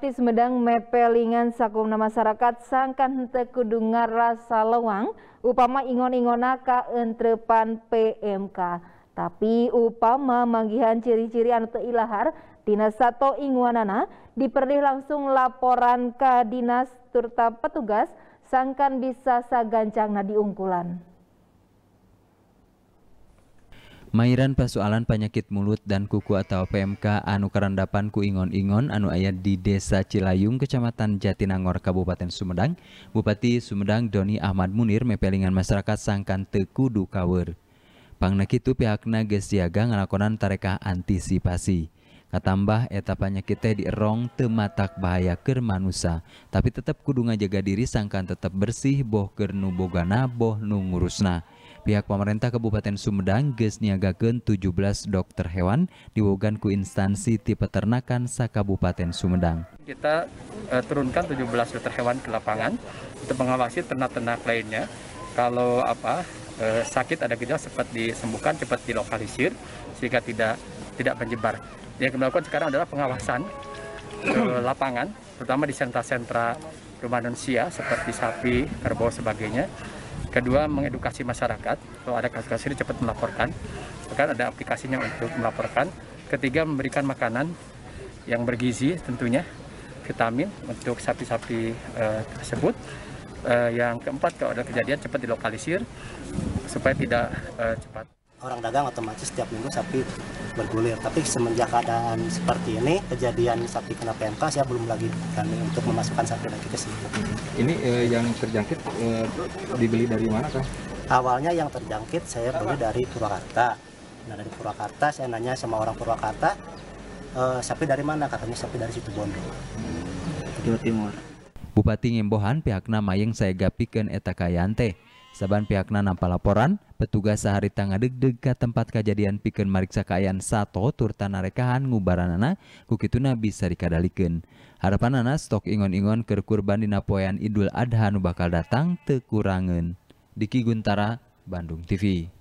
Bupati Sumedang mepelingan sakumna masyarakat sangkan henteu kudu ngarasa lewang upama ingon-ingona ka entrepan PMK. Tapi upama manggihan ciri-ciri anu teilahar ilahar tina sato inguanana diperlih langsung laporan ke dinas turta petugas sangkan bisa sagancangna diungkulan. Mairan persoalan penyakit mulut dan kuku atau PMK anu karendapan ku ingon-ingon anu ayat di Desa Cilayung, Kecamatan Jatinangor, Kabupaten Sumedang, Bupati Sumedang Doni Ahmad Munir mepelingan masyarakat sangkan tekudu kawur. Pangnek itu pihakna geus siaga ngalakonan tarekah antisipasi. Katambah eta penyakit teh dierong tematak bahaya ke manusia, tapi tetap kudu ngajaga diri sangkan tetap bersih boh keur nu bogana boh nungurusna. ngurusna. Pihak pemerintah Kabupaten Sumedang geus niagakeun 17 dokter hewan diwogan ku instansi ti peternakan sa Kabupaten Sumedang. Kita uh, turunkan 17 dokter hewan ke lapangan untuk mengawasi ternak-ternak lainnya. Kalau apa uh, sakit ada gejala cepat disembuhkan, cepat dilokalisir sehingga tidak tidak menyebar. Yang kami lakukan sekarang adalah pengawasan ke lapangan, terutama di sentra-sentra rumah manusia seperti sapi, kerbau sebagainya Kedua, mengedukasi masyarakat. Kalau ada kasus-kasus ini cepat melaporkan. Bahkan ada aplikasinya untuk melaporkan. Ketiga, memberikan makanan yang bergizi tentunya, vitamin untuk sapi-sapi uh, tersebut. uh, yang keempat, kalau ada kejadian cepat dilokalisir supaya tidak uh, cepat. Orang dagang otomatis setiap minggu sapi bergulir. Tapi semenjak keadaan seperti ini, kejadian sapi kena PMK, saya belum lagi kami untuk memasukkan sapi lagi ke sini. Ini eh, yang terjangkit eh, dibeli dari mana kan? Awalnya yang terjangkit saya beli dari Purwakarta. Nah dari Purwakarta saya nanya sama orang Purwakarta, eh, sapi dari mana? Katanya sapi dari situ Bondo. Jawa Timur. Bupati Ngembohan pihak nama yang saya gapikan eta kayante. Saban pihakna nampak laporan, petugas sehari tangga deg-deg ke tempat kejadian pikeun mariksa kaayaan sato turta narekahan ngubaranana kukituna bisa harapan Harapanana stok ingon-ingon keur kurban dina Idul Adha bakal datang teu Diki Guntara, Bandung TV.